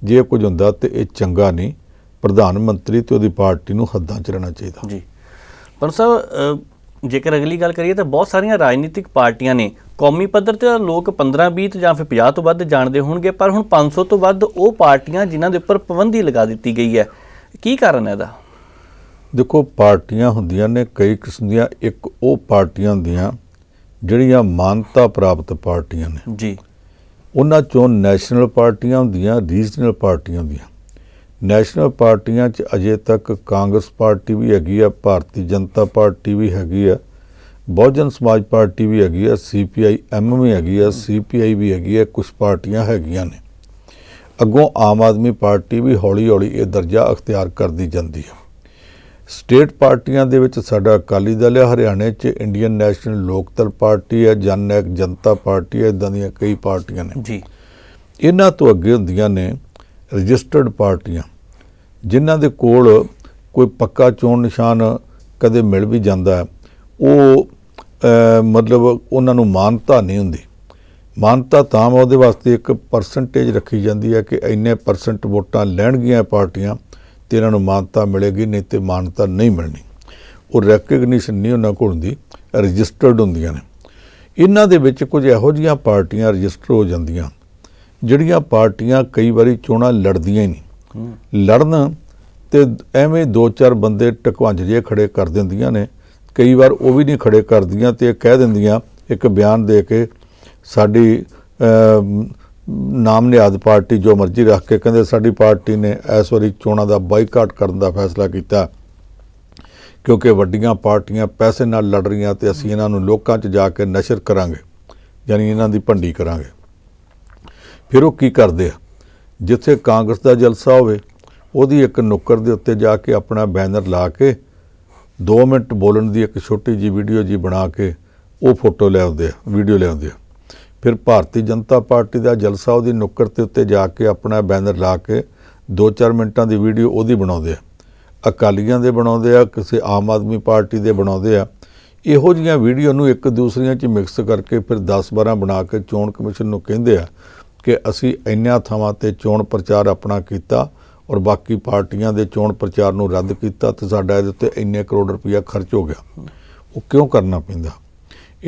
ਜੇ ਕੁਝ ਹੁੰਦਾ ਤੇ ਇਹ ਚੰਗਾ ਨਹੀਂ ਪ੍ਰਧਾਨ ਮੰਤਰੀ ਤੇ ਉਹਦੀ ਪਾਰਟੀ ਨੂੰ ਹੱਦਾਂ 'ਚ ਰਹਿਣਾ ਚਾਹੀਦਾ ਜੀ ਪਰ ਸਰ ਜੇਕਰ ਅਗਲੀ ਗੱਲ ਕਰੀਏ ਤਾਂ ਬਹੁਤ ਸਾਰੀਆਂ ਰਾਜਨੀਤਿਕ ਪਾਰਟੀਆਂ ਨੇ ਕੌਮੀ ਪੱਧਰ ਤੇ ਲੋਕ 15 20 ਜਾਂ ਫਿਰ 50 ਤੋਂ ਵੱਧ ਜਾਣਦੇ ਹੋਣਗੇ ਪਰ ਹੁਣ 500 ਤੋਂ ਵੱਧ ਉਹ ਪਾਰਟੀਆਂ ਜਿਨ੍ਹਾਂ ਦੇ ਉੱਪਰ ਪਾਬੰਦੀ ਲਗਾ ਦਿੱਤੀ ਗਈ ਹੈ ਕੀ ਕਾਰਨ ਹੈ ਇਹਦਾ ਦੇਖੋ ਪਾਰਟੀਆਂ ਹੁੰਦੀਆਂ ਨੇ ਕਈ ਕਿਸਮ ਦੀਆਂ ਇੱਕ ਉਹ ਪਾਰਟੀਆਂ ਹੁੰਦੀਆਂ ਜਿਹੜੀਆਂ ਮਾਨਤਾ ਪ੍ਰਾਪਤ ਪਾਰਟੀਆਂ ਨੇ ਜੀ ਉਹਨਾਂ ਚੋਂ ਨੈਸ਼ਨਲ ਪਾਰਟੀਆਂ ਹੁੰਦੀਆਂ ਰੀਜਨਲ ਪਾਰਟੀਆਂ ਹੁੰਦੀਆਂ ਨੈਸ਼ਨਲ ਪਾਰਟੀਆਂ 'ਚ ਅਜੇ ਤੱਕ ਕਾਂਗਰਸ ਪਾਰਟੀ ਵੀ ਹੈਗੀ ਆ ਭਾਰਤੀ ਜਨਤਾ ਪਾਰਟੀ ਵੀ ਹੈਗੀ ਆ ਬਹੁਜਨ ਸਮਾਜ ਪਾਰਟੀ ਵੀ ਹੈਗੀ ਆ ਸੀਪੀਆਈ ਐਮ ਵੀ ਹੈਗੀ ਆ ਸੀਪੀਆਈ ਵੀ ਹੈਗੀ ਆ ਕੁਝ ਪਾਰਟੀਆਂ ਹੈਗੀਆਂ ਨੇ ਅੱਗੋਂ ਆਮ ਆਦਮੀ ਪਾਰਟੀ ਵੀ ਹੌਲੀ-ਹੌਲੀ ਇਹ ਦਰਜਾ ਅਖਤਿਆਰ ਕਰਦੀ ਜਾਂਦੀ ਹੈ ਸਟੇਟ ਪਾਰਟੀਆਂ ਦੇ ਵਿੱਚ ਸਾਡਾ ਅਕਾਲੀ ਦਲ ਹੈ ਹਰਿਆਣੇ 'ਚ ਇੰਡੀਅਨ ਨੈਸ਼ਨਲ ਲੋਕਤਲ ਪਾਰਟੀ ਹੈ ਜਨਨੈਕ ਜਨਤਾ ਪਾਰਟੀ ਹੈ ਇਦਾਂ ਦੀਆਂ ਕਈ ਪਾਰਟੀਆਂ ਨੇ ਜੀ ਇਹਨਾਂ ਤੋਂ ਅੱਗੇ ਹੁੰਦੀਆਂ ਨੇ ਰਜਿਸਟਰਡ ਪਾਰਟੀਆਂ ਜਿਨ੍ਹਾਂ ਦੇ ਕੋਲ ਕੋਈ ਪੱਕਾ ਚੋਣ ਨਿਸ਼ਾਨ ਕਦੇ ਮਿਲ ਵੀ ਜਾਂਦਾ ਹੈ ਉਹ ਮਤਲਬ ਉਹਨਾਂ ਨੂੰ ਮਾਨਤਾ ਨਹੀਂ ਹੁੰਦੀ ਮਾਨਤਾ ਤਾਂ ਉਹਦੇ ਵਾਸਤੇ ਇੱਕ ਪਰਸੈਂਟੇਜ ਰੱਖੀ ਜਾਂਦੀ ਹੈ ਕਿ ਇੰਨੇ ਪਰਸੈਂਟ ਵੋਟਾਂ ਲੈਣਗੀਆਂ ਪਾਰਟੀਆਂ ਤੇ ਇਹਨਾਂ ਨੂੰ ਮਾਨਤਾ ਮਿਲੇਗੀ ਨਹੀਂ ਤੇ ਮਾਨਤਾ ਨਹੀਂ ਮਿਲਣੀ ਉਹ ਰੈਕਗਨੀਸ਼ਨ ਨਹੀਂ ਉਹਨਾਂ ਕੋਲ ਹੁੰਦੀ ਰਜਿਸਟਰਡ ਹੁੰਦੀਆਂ ਨੇ ਇਹਨਾਂ ਦੇ ਵਿੱਚ ਕੁਝ ਇਹੋ ਜੀਆਂ ਪਾਰਟੀਆਂ ਰਜਿਸਟਰ ਹੋ ਜਾਂਦੀਆਂ ਜਿਹੜੀਆਂ ਪਾਰਟੀਆਂ ਕਈ ਵਾਰੀ ਚੋਣਾਂ ਲੜਦੀਆਂ ਹੀ ਨਹੀਂ ਲੜਨ ਤੇ ਐਵੇਂ ਦੋ ਚਾਰ ਬੰਦੇ ਟਕਵੰਜ ਜੇ ਖੜੇ ਕਰ ਦਿੰਦੀਆਂ ਨੇ ਕਈ ਵਾਰ ਉਹ ਵੀ ਨਹੀਂ ਖੜੇ ਕਰਦੀਆਂ ਤੇ ਇਹ ਕਹਿ ਦਿੰਦੀਆਂ ਇੱਕ ਬਿਆਨ ਦੇ ਕੇ ਸਾਡੀ ਨਾਮ ਨਿਆਦ ਪਾਰਟੀ ਜੋ ਮਰਜ਼ੀ ਰੱਖ ਕੇ ਕਹਿੰਦੇ ਸਾਡੀ ਪਾਰਟੀ ਨੇ ਇਸ ਵਾਰੀ ਚੋਣਾਂ ਦਾ ਬਾਈਕਾਟ ਕਰਨ ਦਾ ਫੈਸਲਾ ਕੀਤਾ ਕਿਉਂਕਿ ਵੱਡੀਆਂ ਪਾਰਟੀਆਂ ਪੈਸੇ ਨਾਲ ਲੜ ਰਹੀਆਂ ਤੇ ਅਸੀਂ ਇਹਨਾਂ ਨੂੰ ਲੋਕਾਂ 'ਚ ਜਾ ਕੇ ਨਸ਼ਰ ਕਰਾਂਗੇ ਯਾਨੀ ਇਹਨਾਂ ਦੀ ਭੰਡੀ ਕਰਾਂਗੇ ਫਿਰ ਉਹ ਕੀ ਕਰਦੇ ਆ ਜਿੱਥੇ ਕਾਂਗਰਸ ਦਾ ਜਲਸਾ ਹੋਵੇ ਉਹਦੀ ਇੱਕ ਨੁੱਕਰ ਦੇ ਉੱਤੇ ਜਾ ਕੇ ਆਪਣਾ ਬੈਨਰ ਲਾ ਕੇ 2 ਮਿੰਟ ਬੋਲਣ ਦੀ ਇੱਕ ਛੋਟੀ ਜੀ ਵੀਡੀਓ ਜੀ ਬਣਾ ਕੇ ਉਹ ਫੋਟੋ ਲੈ ਆਉਂਦੇ ਆ ਵੀਡੀਓ ਲੈ ਆਉਂਦੇ ਆ ਫਿਰ ਭਾਰਤੀ ਜਨਤਾ ਪਾਰਟੀ ਦਾ ਜਲਸਾ ਉਹਦੀ ਨੁੱਕਰ ਤੇ ਉੱਤੇ ਜਾ ਕੇ ਆਪਣਾ ਬੈਨਰ ਲਾ ਕੇ 2-4 ਮਿੰਟਾਂ ਦੀ ਵੀਡੀਓ ਉਹਦੀ ਬਣਾਉਂਦੇ ਆ ਅਕਾਲੀਆਂ ਦੇ ਬਣਾਉਂਦੇ ਆ ਕਿਸੇ ਆਮ ਆਦਮੀ ਪਾਰਟੀ ਦੇ ਬਣਾਉਂਦੇ ਆ ਇਹੋ ਜੀਆਂ ਵੀਡੀਓ ਨੂੰ ਇੱਕ ਦੂਸਰੀਆਂ 'ਚ ਮਿਕਸ ਕਰਕੇ ਫਿਰ 10-12 ਬਣਾ ਕੇ ਚੋਣ ਕਮਿਸ਼ਨ ਨੂੰ ਕਹਿੰਦੇ ਆ ਕਿ ਅਸੀਂ ਇੰਨਿਆਂ ਥਾਵਾਂ ਤੇ ਚੋਣ ਪ੍ਰਚਾਰ ਆਪਣਾ ਕੀਤਾ ਔਰ ਬਾਕੀ ਪਾਰਟੀਆਂ ਦੇ ਚੋਣ ਪ੍ਰਚਾਰ ਨੂੰ ਰੱਦ ਕੀਤਾ ਤੇ ਸਾਡਾ ਇਹਦੇ ਉੱਤੇ ਇੰਨੇ ਕਰੋੜ ਰੁਪਇਆ ਖਰਚ ਹੋ ਗਿਆ ਉਹ ਕਿਉਂ ਕਰਨਾ ਪੈਂਦਾ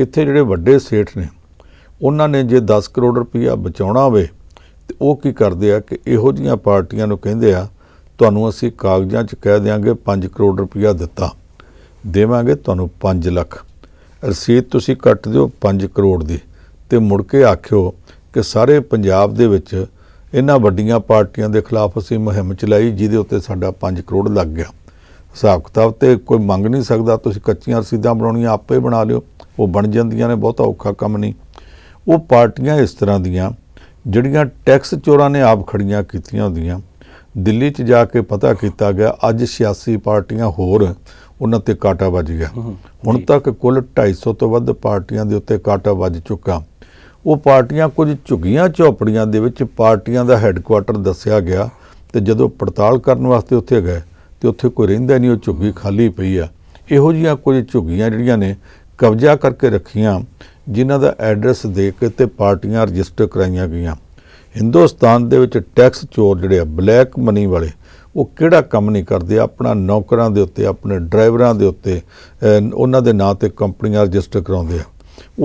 ਇੱਥੇ ਜਿਹੜੇ ਵੱਡੇ ਸੇਠ ਨੇ ਉਹਨਾਂ ਨੇ ਜੇ 10 ਕਰੋੜ ਰੁਪਇਆ ਬਚਾਉਣਾ ਹੋਵੇ ਤੇ ਉਹ ਕੀ ਕਰਦੇ ਆ ਕਿ ਇਹੋ ਜੀਆਂ ਪਾਰਟੀਆਂ ਨੂੰ ਕਹਿੰਦੇ ਆ ਤੁਹਾਨੂੰ ਅਸੀਂ ਕਾਗਜ਼ਾਂ 'ਚ ਕਹਿ ਦਿਆਂਗੇ 5 ਕਰੋੜ ਰੁਪਇਆ ਦਿੱਤਾ ਦੇਵਾਂਗੇ ਤੁਹਾਨੂੰ 5 ਲੱਖ ਰਸੀਦ ਤੁਸੀਂ ਕੱਟ ਦਿਓ 5 ਕਰੋੜ ਦੀ ਤੇ ਮੁੜ ਕੇ ਆਖਿਓ ਕਿ ਸਾਰੇ ਪੰਜਾਬ ਦੇ ਵਿੱਚ ਇਹਨਾਂ ਵੱਡੀਆਂ ਪਾਰਟੀਆਂ ਦੇ ਖਿਲਾਫ ਅਸੀਂ ਮੁਹਿੰਮ ਚਲਾਈ ਜਿਹਦੇ ਉੱਤੇ ਸਾਡਾ 5 ਕਰੋੜ ਲੱਗ ਗਿਆ ਹਿਸਾਬ ਕਿਤਾਬ ਤੇ ਕੋਈ ਮੰਗ ਨਹੀਂ ਸਕਦਾ ਤੁਸੀਂ ਕੱਚੀਆਂ ਰਸੀਦਾਂ ਬਣਾਉਣੀਆਂ ਆਪੇ ਬਣਾ ਲਿਓ ਉਹ ਬਣ ਜਾਂਦੀਆਂ ਨੇ ਬਹੁਤਾ ਔਖਾ ਕੰਮ ਨਹੀਂ ਉਹ ਪਾਰਟੀਆਂ ਇਸ ਤਰ੍ਹਾਂ ਦੀਆਂ ਜਿਹੜੀਆਂ ਟੈਕਸ ਚੋਰਾਂ ਨੇ ਆਪ ਖੜੀਆਂ ਕੀਤੀਆਂ ਹੁੰਦੀਆਂ ਦਿੱਲੀ 'ਚ ਜਾ ਕੇ ਪਤਾ ਕੀਤਾ ਗਿਆ ਅੱਜ 86 ਪਾਰਟੀਆਂ ਹੋਰ ਉਹਨਾਂ ਤੇ ਕਾਟਾ ਵੱਜ ਗਿਆ ਹੁਣ ਤੱਕ ਕੁੱਲ 250 ਤੋਂ ਵੱਧ ਪਾਰਟੀਆਂ ਦੇ ਉੱਤੇ ਕਾਟਾ ਵੱਜ ਚੁੱਕਾ ਉਹ ਪਾਰਟੀਆਂ ਕੁਝ ਝੁਗੀਆਂ ਝੋਪੜੀਆਂ ਦੇ ਵਿੱਚ ਪਾਰਟੀਆਂ ਦਾ ਹੈੱਡਕੁਆਰਟਰ ਦੱਸਿਆ ਗਿਆ ਤੇ ਜਦੋਂ ਪੜਤਾਲ ਕਰਨ ਵਾਸਤੇ ਉੱਥੇ ਗਏ ਤੇ ਉੱਥੇ ਕੋਈ ਰਹਿੰਦਾ ਨਹੀਂ ਉਹ ਝੁੱਗੀ ਖਾਲੀ ਪਈ ਆ ਇਹੋ ਜਿਹੀਆਂ ਕੁਝ ਝੁੱਗੀਆਂ ਜਿਹੜੀਆਂ ਨੇ ਕਬਜ਼ਾ ਕਰਕੇ ਰੱਖੀਆਂ ਜਿਨ੍ਹਾਂ ਦਾ ਐਡਰੈਸ ਦੇ ਕੇ ਤੇ ਪਾਰਟੀਆਂ ਰਜਿਸਟਰ ਕਰਾਈਆਂ ਗਈਆਂ ਹਿੰਦੁਸਤਾਨ ਦੇ ਵਿੱਚ ਟੈਕਸ ਚੋਰ ਜਿਹੜੇ ਆ ਬਲੈਕ ਮਨੀ ਵਾਲੇ ਉਹ ਕਿਹੜਾ ਕੰਮ ਨਹੀਂ ਕਰਦੇ ਆਪਣਾ ਨੌਕਰਾਂ ਦੇ ਉੱਤੇ ਆਪਣੇ ਡਰਾਈਵਰਾਂ ਦੇ ਉੱਤੇ ਉਹਨਾਂ ਦੇ ਨਾਂ ਤੇ ਕੰਪਨੀਆਂ ਰਜਿਸਟਰ ਕਰਾਉਂਦੇ ਆ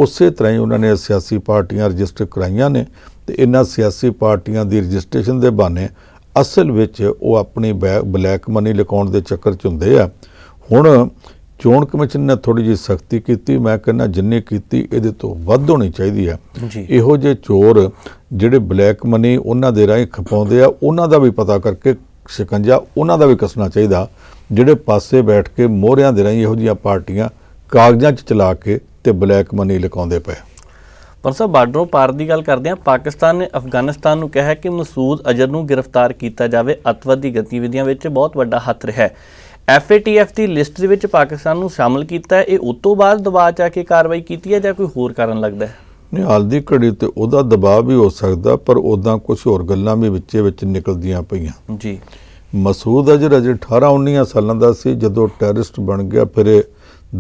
ਉਸੇ ਤਰ੍ਹਾਂ ਹੀ ਉਹਨਾਂ ਨੇ ਸਿਆਸੀ ਪਾਰਟੀਆਂ ਰਜਿਸਟਰ ਕਰਾਈਆਂ ਨੇ ਤੇ ਇਹਨਾਂ ਸਿਆਸੀ ਪਾਰਟੀਆਂ ਦੀ ਰਜਿਸਟ੍ਰੇਸ਼ਨ ਦੇ ਬਹਾਨੇ ਅਸਲ ਵਿੱਚ ਉਹ ਆਪਣੀ ਬਲੈਕ ਮਨੀ ਲਿਕਾਉਣ ਦੇ ਚੱਕਰ 'ਚ ਹੁੰਦੇ ਆ ਹੁਣ ਚੋਣ ਕਮਿਸ਼ਨ ਨੇ ਥੋੜੀ ਜਿਹੀ ਸਖਤੀ ਕੀਤੀ ਮੈਂ ਕਹਿੰਦਾ ਜਿੰਨੇ ਕੀਤੀ ਇਹਦੇ ਤੋਂ ਵੱਧ ਹੋਣੀ ਚਾਹੀਦੀ ਹੈ ਇਹੋ ਜਿਹੇ ਚੋਰ ਜਿਹੜੇ ਬਲੈਕ ਮਨੀ ਉਹਨਾਂ ਦੇ ਰਾਹੀਂ ਖਪਾਉਂਦੇ ਆ ਉਹਨਾਂ ਦਾ ਵੀ ਪਤਾ ਕਰਕੇ ਸ਼ਿਕੰਜਾ ਉਹਨਾਂ ਦਾ ਵੀ ਕਸਣਾ ਚਾਹੀਦਾ ਜਿਹੜੇ ਪਾਸੇ ਬੈਠ ਕੇ ਮੋਹਰਿਆਂ ਦੇ ਰਾਹੀਂ ਇਹੋ ਜੀਆਂ ਪਾਰਟੀਆਂ ਕਾਗਜ਼ਾਂ 'ਚ ਚਲਾ ਕੇ ਤੇ ਬਲੈਕ ਮਨੀ ਲਕਾਉਂਦੇ ਪਏ ਪਰ ਸਾਹਿਬ ਬਾਰਡਰੋਂ ਪਾਰ ਦੀ ਗੱਲ ਕਰਦੇ ਆ ਪਾਕਿਸਤਾਨ ਨੇ ਅਫਗਾਨਿਸਤਾਨ ਨੂੰ ਕਿਹਾ ਕਿ ਮਸੂਦ ਅਜ਼ਰ ਨੂੰ ਗ੍ਰਿਫਤਾਰ ਕੀਤਾ ਜਾਵੇ ਅਤਵਾਦੀ ਗਤੀਵਿਧੀਆਂ ਵਿੱਚ ਬਹੁਤ ਵੱਡਾ ਹੱਥ ਰਿਹਾ ਹੈ ਐਫਏਟੀਐਫ ਦੀ ਲਿਸਟ ਦੇ ਵਿੱਚ ਪਾਕਿਸਤਾਨ ਨੂੰ ਸ਼ਾਮਲ ਕੀਤਾ ਹੈ ਇਹ ਉਸ ਤੋਂ ਬਾਅਦ ਦਬਾਅ ਚ ਆ ਕੇ ਕਾਰਵਾਈ ਕੀਤੀ ਹੈ ਜਾਂ ਕੋਈ ਹੋਰ ਕਾਰਨ ਲੱਗਦਾ ਹੈ ਨਹੀਂ ਹਾਲ ਦੀ ਘੜੀ ਤੇ ਉਹਦਾ ਦਬਾਅ ਵੀ ਹੋ ਸਕਦਾ ਪਰ ਉਦਾਂ ਕੁਝ ਹੋਰ ਗੱਲਾਂ ਵੀ ਵਿੱਚੇ ਵਿੱਚ ਨਿਕਲਦੀਆਂ ਪਈਆਂ ਜੀ ਮਸੂਦ ਅਜਰ ਅਜੇ 18 19 ਸਾਲਾਂ ਦਾ ਸੀ ਜਦੋਂ ਟੈਰਰਿਸਟ ਬਣ ਗਿਆ ਫਿਰ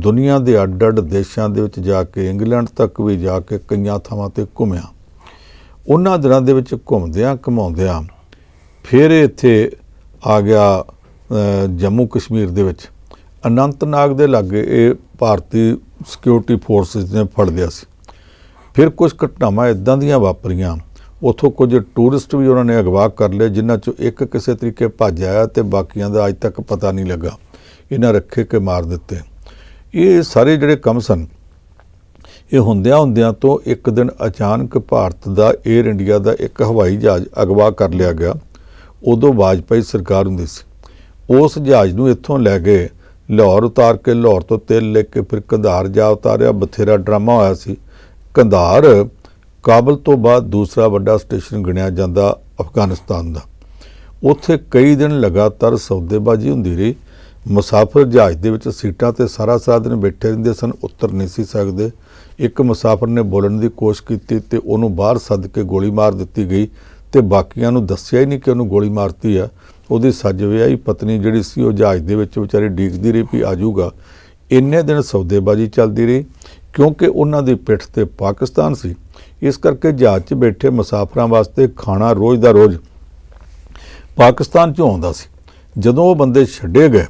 ਦੁਨੀਆ ਦੇ ਅੱਡ-ਅੱਡ ਦੇਸ਼ਾਂ ਦੇ ਵਿੱਚ ਜਾ ਕੇ ਇੰਗਲੈਂਡ ਤੱਕ ਵੀ ਜਾ ਕੇ ਕਈਆਂ ਥਾਵਾਂ ਤੇ ਘੁੰਮਿਆ ਉਹਨਾਂ ਦਿਨਾਂ ਦੇ ਵਿੱਚ ਘੁੰਮਦਿਆਂ ਘਮਾਉਂਦਿਆਂ ਫਿਰ ਇੱਥੇ ਆ ਗਿਆ ਜੰਮੂ ਕਸ਼ਮੀਰ ਦੇ ਵਿੱਚ ਅਨੰਤਨਾਗ ਦੇ ਲਾਗੇ ਇਹ ਭਾਰਤੀ ਸਿਕਿਉਰਿਟੀ ਫੋਰਸਸ ਨੇ ਫੜ ਲਿਆ ਸੀ ਫਿਰ ਕੁਝ ਘਟਨਾਵਾਂ ਇਦਾਂ ਦੀਆਂ ਵਾਪਰੀਆਂ ਉਥੋਂ ਕੁਝ ਟੂਰਿਸਟ ਵੀ ਉਹਨਾਂ ਨੇ ਅਗਵਾ ਕਰ ਲਏ ਜਿਨ੍ਹਾਂ ਚੋਂ ਇੱਕ ਕਿਸੇ ਤਰੀਕੇ ਭੱਜ ਆਇਆ ਤੇ ਬਾਕੀਆਂ ਦਾ ਅਜ ਤੱਕ ਪਤਾ ਨਹੀਂ ਲੱਗਾ ਇਹਨਾਂ ਰੱਖੇ ਕੇ ਮਾਰ ਦਿੱਤੇ ਇਹ ਸਾਰੇ ਜਿਹੜੇ ਕੰਮ ਸਨ ਇਹ ਹੁੰਦਿਆਂ ਹੁੰਦਿਆਂ ਤੋਂ ਇੱਕ ਦਿਨ ਅਚਾਨਕ ਭਾਰਤ ਦਾ 에ਅਰ ਇੰਡੀਆ ਦਾ ਇੱਕ ਹਵਾਈ ਜਹਾਜ਼ ਅਗਵਾ ਕਰ ਲਿਆ ਗਿਆ ਉਦੋਂ ਵਾਜਪਾਈ ਸਰਕਾਰ ਹੁੰਦੀ ਸੀ ਉਸ ਜਹਾਜ਼ ਨੂੰ ਇੱਥੋਂ ਲੈ ਕੇ ਲਾਹੌਰ ਉਤਾਰ ਕੇ ਲਾਹੌਰ ਤੋਂ ਤੇਲ ਲੈ ਕੇ ਫਿਰ ਕੰਧਾਰ ਜਾ ਉਤਾਰਿਆ ਬਥੇਰਾ ਡਰਾਮਾ ਹੋਇਆ ਸੀ ਕੰਧਾਰ ਕਾਬਲ ਤੋਂ ਬਾਅਦ ਦੂਸਰਾ ਵੱਡਾ ਸਟੇਸ਼ਨ ਗਿਣਿਆ ਜਾਂਦਾ ਅਫਗਾਨਿਸਤਾਨ ਦਾ ਉੱਥੇ ਕਈ ਦਿਨ ਲਗਾਤਾਰ ਸੌਦੇਬਾਜ਼ੀ ਹੁੰਦੀ ਰਹੀ ਮੁਸਾਫਰ ਜਹਾਜ਼ ਦੇ ਵਿੱਚ ਸੀਟਾਂ ਤੇ ਸਾਰਾ ਸਾਰਾ ਦਿਨ ਬੈਠੇ ਰਹਿੰਦੇ ਸਨ ਉੱਤਰ ਨਹੀਂ ਸੀ ਸਕਦੇ ਇੱਕ ਮੁਸਾਫਰ ਨੇ ਬੋਲਣ ਦੀ ਕੋਸ਼ਿਸ਼ ਕੀਤੀ ਤੇ ਉਹਨੂੰ ਬਾਹਰ ਸੱਦ ਕੇ ਗੋਲੀ ਮਾਰ ਦਿੱਤੀ ਗਈ ਤੇ ਬਾਕੀਆਂ ਨੂੰ ਦੱਸਿਆ ਹੀ ਨਹੀਂ ਕਿ ਉਹਨੂੰ ਗੋਲੀ ਮਾਰਤੀ ਆ ਉਹਦੀ ਸੱਜ ਵਿਆਹੀ ਪਤਨੀ ਜਿਹੜੀ ਸੀ ਉਹ ਜਹਾਜ਼ ਦੇ ਵਿੱਚ ਵਿਚਾਰੇ ਡੀਕਦੀ ਰਹੀ ਵੀ ਆਜੂਗਾ ਇੰਨੇ ਦਿਨ ਸੌਦੇਬਾਜ਼ੀ ਚੱਲਦੀ ਰਹੀ ਕਿਉਂਕਿ ਉਹਨਾਂ ਦੀ ਪਿੱਠ ਤੇ ਪਾਕਿਸਤਾਨ ਸੀ ਇਸ ਕਰਕੇ ਜਹਾਜ਼ 'ਚ ਬੈਠੇ ਮੁਸਾਫਰਾਂ ਵਾਸਤੇ ਖਾਣਾ ਰੋਜ਼ ਦਾ ਰੋਜ਼ ਪਾਕਿਸਤਾਨ 'ਚੋਂ ਆਉਂਦਾ ਸੀ ਜਦੋਂ ਉਹ ਬੰਦੇ ਛੱਡੇ ਗਏ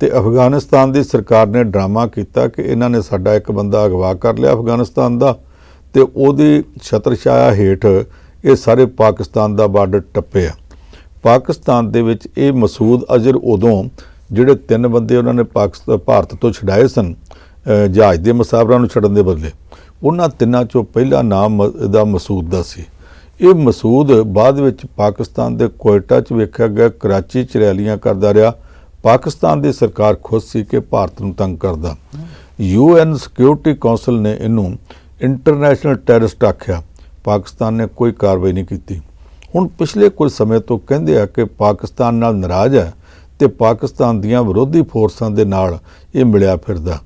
ਤੇ ਅਫਗਾਨਿਸਤਾਨ ਦੀ ਸਰਕਾਰ ਨੇ ਡਰਾਮਾ ਕੀਤਾ ਕਿ ਇਹਨਾਂ ਨੇ ਸਾਡਾ ਇੱਕ ਬੰਦਾ ਅਗਵਾ ਕਰ ਲਿਆ ਅਫਗਾਨਿਸਤਾਨ ਦਾ ਤੇ ਉਹਦੀ ਛਤਰਛਾਇਆ ਹੇਠ ਇਹ ਸਾਰੇ ਪਾਕਿਸਤਾਨ ਦਾ ਬਾਰਡਰ ਟੱਪਿਆ ਪਾਕਿਸਤਾਨ ਦੇ ਵਿੱਚ ਇਹ ਮਸੂਦ ਅਜ਼ਰ ਉਦੋਂ ਜਿਹੜੇ ਤਿੰਨ ਬੰਦੇ ਉਹਨਾਂ ਨੇ ਪਾਕਿਸਤਾਨ ਭਾਰਤ ਤੋਂ ਛਡਾਏ ਸਨ ਜਹਾਜ਼ ਦੇ ਮੁਸਾਫਰਾਂ ਨੂੰ ਛੱਡਣ ਦੇ ਬਦਲੇ ਉਹਨਾਂ ਤਿੰਨਾਂ ਚੋਂ ਪਹਿਲਾ ਨਾਮ ਦਾ ਮਸੂਦ ਦਾ ਸੀ ਇਹ ਮਸੂਦ ਬਾਅਦ ਵਿੱਚ ਪਾਕਿਸਤਾਨ ਦੇ ਕੋਇਟਾ 'ਚ ਵੇਖਿਆ ਗਿਆ ਕਰਾਚੀ 'ਚ ਰੈਲੀਆਂ ਕਰਦਾ ਰਿਹਾ ਪਾਕਿਸਤਾਨ ਦੀ ਸਰਕਾਰ ਖੁਦ ਸੀ ਕਿ ਭਾਰਤ ਨੂੰ ਤੰਗ ਕਰਦਾ ਯੂਐਨ ਸਿਕਿਉਰਿਟੀ ਕਾਉਂਸਲ ਨੇ ਇਹਨੂੰ ਇੰਟਰਨੈਸ਼ਨਲ ਟੈਰਰਿਸਟ ਆਖਿਆ ਪਾਕਿਸਤਾਨ ਨੇ ਕੋਈ ਕਾਰਵਾਈ ਨਹੀਂ ਕੀਤੀ ਹੁਣ ਪਿਛਲੇ ਕੁਝ ਸਮੇਂ ਤੋਂ ਕਹਿੰਦੇ ਆ ਕਿ ਪਾਕਿਸਤਾਨ ਨਾਲ ਨਾਰਾਜ਼ ਹੈ ਤੇ ਪਾਕਿਸਤਾਨ ਦੀਆਂ ਵਿਰੋਧੀ ਫੋਰਸਾਂ ਦੇ ਨਾਲ ਇਹ ਮਿਲਿਆ ਫਿਰਦਾ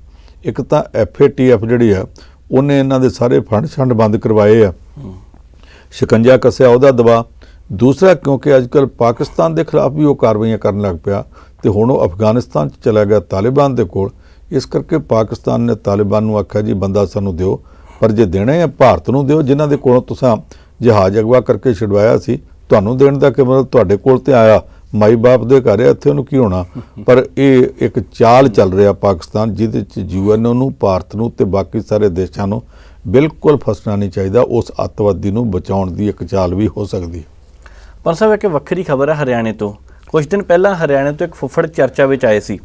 ਇੱਕ ਤਾਂ ਐਫਏਟੀਐਫ ਜਿਹੜੀ ਆ ਉਹਨੇ ਇਹਨਾਂ ਦੇ ਸਾਰੇ ਫੰਡ ਛੰਡ ਬੰਦ ਕਰਵਾਏ ਆ ਸ਼ਿਕੰਜਾ ਕੱਸਿਆ ਉਹਦਾ ਦਬਾ ਦੂਸਰਾ ਕਿਉਂਕਿ ਅੱਜਕੱਲ ਪਾਕਿਸਤਾਨ ਦੇ ਖਿਲਾਫ ਵੀ ਉਹ ਕਾਰਵਾਈਆਂ ਕਰਨ ਲੱਗ ਪਿਆ ਤੇ ਹੁਣ ਉਹ ਅਫਗਾਨਿਸਤਾਨ 'ਚ ਚਲਾ ਗਿਆ ਤਾਲਿਬਾਨ ਦੇ ਕੋਲ ਇਸ ਕਰਕੇ ਪਾਕਿਸਤਾਨ ਨੇ ਤਾਲਿਬਾਨ ਨੂੰ ਆਖਿਆ ਜੀ ਬੰਦਾ ਸਾਨੂੰ ਦਿਓ ਪਰ ਜੇ ਦੇਣਾ ਹੈ ਭਾਰਤ ਨੂੰ ਦਿਓ ਜਿਨ੍ਹਾਂ ਦੇ ਕੋਲੋਂ ਤੁਸੀਂ ਜਹਾਜ਼ ਅਗਵਾ ਕਰਕੇ ਛਡਵਾਇਆ ਸੀ ਤੁਹਾਨੂੰ ਦੇਣ ਦਾ ਕਿ ਮਤਲਬ ਤੁਹਾਡੇ ਕੋਲ ਤੇ ਆਇਆ ਮਾਈ ਬਾਪ ਦੇ ਘਰ ਹੈ ਇੱਥੇ ਉਹਨੂੰ ਕੀ ਹੋਣਾ ਪਰ ਇਹ ਇੱਕ ਚਾਲ ਚੱਲ ਰਿਹਾ ਪਾਕਿਸਤਾਨ ਜਿਹਦੇ ਵਿੱਚ ਯੂਐਨਓ ਨੂੰ ਭਾਰਤ ਨੂੰ ਤੇ ਬਾਕੀ ਸਾਰੇ ਦੇਸ਼ਾਂ ਨੂੰ ਬਿਲਕੁਲ ਫਸਣਾ ਨਹੀਂ ਚਾਹੀਦਾ ਉਸ ਅੱਤਵਾਦੀ ਨੂੰ ਬਚਾਉਣ ਦੀ ਇੱਕ ਚਾਲ ਵੀ ਹੋ ਸਕਦੀ ਹੈ ਪਰ ਸਭ ਇੱਕ ਵੱਖਰੀ ਖਬਰ ਹੈ ਹਰਿਆਣੇ ਤੋਂ ਕੁਝ ਦਿਨ ਪਹਿਲਾਂ ਹਰਿਆਣੇ ਤੋਂ ਇੱਕ ਫੁੱਫੜ ਚਰਚਾ ਵਿੱਚ ਆਏ ਸੀ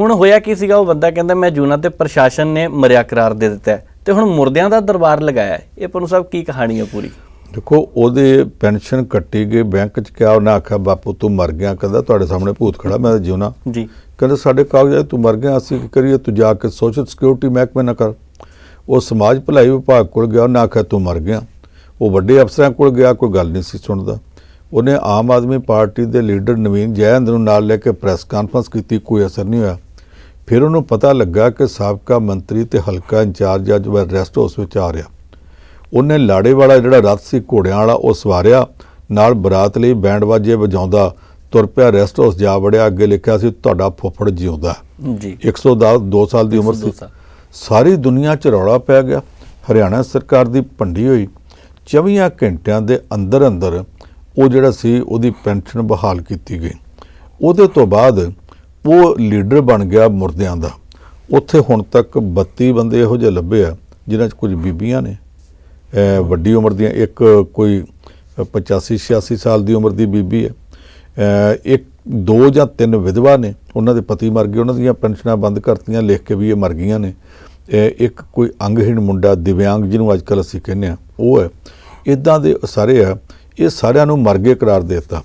ਹੁਣ ਹੋਇਆ ਕੀ ਸੀਗਾ ਉਹ ਬੰਦਾ ਕਹਿੰਦਾ ਮੈਂ ਜੂਨਾ ਤੇ ਪ੍ਰਸ਼ਾਸਨ ਨੇ ਮਰਿਆ ਕਰਾਰ ਦੇ ਦਿੱਤਾ ਹੈ ਤੇ ਹੁਣ ਮੁਰਦਿਆਂ ਦਾ ਦਰਬਾਰ ਲਗਾਇਆ ਇਹ ਪਨੂ ਸਾਹਿਬ ਕੀ ਕਹਾਣੀ ਹੈ ਪੂਰੀ ਦੇਖੋ ਉਹਦੇ ਪੈਨਸ਼ਨ ਕੱਟੀ ਗਏ ਬੈਂਕ 'ਚ ਕਿਹਾ ਉਹਨੇ ਆਖਿਆ ਬਾਪੂ ਤੂੰ ਮਰ ਗਿਆ ਕਹਿੰਦਾ ਤੁਹਾਡੇ ਸਾਹਮਣੇ ਭੂਤ ਖੜਾ ਮੈਂ ਜਿਉਣਾ ਜੀ ਕਹਿੰਦਾ ਸਾਡੇ ਕਾਗਜ਼ਾਂ ਤੂੰ ਮਰ ਗਿਆ ਅਸੀਂ ਕੀ ਕਰੀਏ ਤੂੰ ਜਾ ਕੇ ਸੋਸ਼ਲ ਸਿਕਿਉਰਿਟੀ ਮਹਿਕਮੇ ਨਾ ਕਰ ਉਹ ਸਮਾਜ ਭਲਾਈ ਵਿਭਾਗ ਕੋਲ ਗਿਆ ਉਹਨੇ ਆਖਿਆ ਤੂੰ ਮਰ ਗਿਆ ਉਹ ਵੱਡੇ ਅਫਸਰਾਂ ਕੋਲ ਗਿਆ ਕੋਈ ਗੱਲ ਨਹੀਂ ਸੀ ਸੁਣਦਾ ਉਹਨੇ ਆਮ ਆਦਮੀ ਪਾਰਟੀ ਦੇ ਲੀਡਰ ਨਵੀਨ ਜੈਨ ਨੂੰ ਨਾਲ ਲੈ ਕੇ ਪ੍ਰੈਸ ਕਾਨਫਰੰਸ ਕੀਤੀ ਕੋਈ ਅਸਰ ਨਹੀਂ ਹੋਇਆ ਫਿਰ ਉਹਨੂੰ ਪਤਾ ਲੱਗਾ ਕਿ ਸਾਬਕਾ ਮੰਤਰੀ ਤੇ ਹਲਕਾ ਇੰਚਾਰਜ ਅੱਜ ਰੈਸਟ ਹਾਊਸ ਵਿੱਚ ਆ ਰਿਹਾ ਉਹਨੇ ਲਾੜੇ ਵਾਲਾ ਜਿਹੜਾ ਰੱਥ ਸੀ ਘੋੜਿਆਂ ਵਾਲਾ ਉਹ ਸਵਾਰਿਆ ਨਾਲ ਬਰਾਤ ਲਈ ਬੈਂਡ ਵਾਜੇ ਵਜਾਉਂਦਾ ਤੁਰ ਪਿਆ ਰੈਸਟ ਹਾਊਸ ਜਾ ਵੜਿਆ ਅੱਗੇ ਲਿਖਿਆ ਸੀ ਤੁਹਾਡਾ ਫੁੱਫੜ ਜਿਉਂਦਾ ਜੀ 110 2 ਸਾਲ ਦੀ ਉਮਰ ਸੀ ਸਾਰੀ ਦੁਨੀਆ 'ਚ ਰੌਲਾ ਪੈ ਗਿਆ ਹਰਿਆਣਾ ਸਰਕਾਰ ਦੀ ਭੰਡੀ ਹੋਈ 24 ਘੰਟਿਆਂ ਦੇ ਅੰਦਰ ਅੰਦਰ ਉਹ ਜਿਹੜਾ ਸੀ ਉਹਦੀ ਪੈਨਸ਼ਨ ਬਹਾਲ ਕੀਤੀ ਗਈ ਉਹਦੇ ਤੋਂ ਬਾਅਦ ਉਹ ਲੀਡਰ ਬਣ ਗਿਆ ਮੁਰਦਿਆਂ ਦਾ ਉੱਥੇ ਹੁਣ ਤੱਕ 32 ਬੰਦੇ ਇਹੋ ਜਿਹੇ ਲੱਭੇ ਆ ਜਿਨ੍ਹਾਂ 'ਚ ਕੁਝ ਬੀਬੀਆਂ ਨੇ ਵੱਡੀ ਉਮਰ ਦੀਆਂ ਇੱਕ ਕੋਈ 85 86 ਸਾਲ ਦੀ ਉਮਰ ਦੀ ਬੀਬੀ ਹੈ ਇੱਕ ਦੋ ਜਾਂ ਤਿੰਨ ਵਿਧਵਾ ਨੇ ਉਹਨਾਂ ਦੇ ਪਤੀ ਮਰ ਗਏ ਉਹਨਾਂ ਦੀਆਂ ਪੈਨਸ਼ਨਾਂ ਬੰਦ ਕਰਤੀਆਂ ਲਿਖ ਕੇ ਵੀ ਇਹ ਮਰ ਗਈਆਂ ਨੇ ਇੱਕ ਕੋਈ ਅੰਗਹੀਣ ਮੁੰਡਾ ਦਿਵਿਆਂਗ ਜਿਹਨੂੰ ਅੱਜਕੱਲ ਅਸੀਂ ਕਹਿੰਦੇ ਆ ਉਹ ਹੈ ਇਦਾਂ ਦੇ ਸਾਰੇ ਆ ਇਹ ਸਾਰਿਆਂ ਨੂੰ ਮਰ ਗਏ ਕਰਾਰ ਦਿੱਤਾ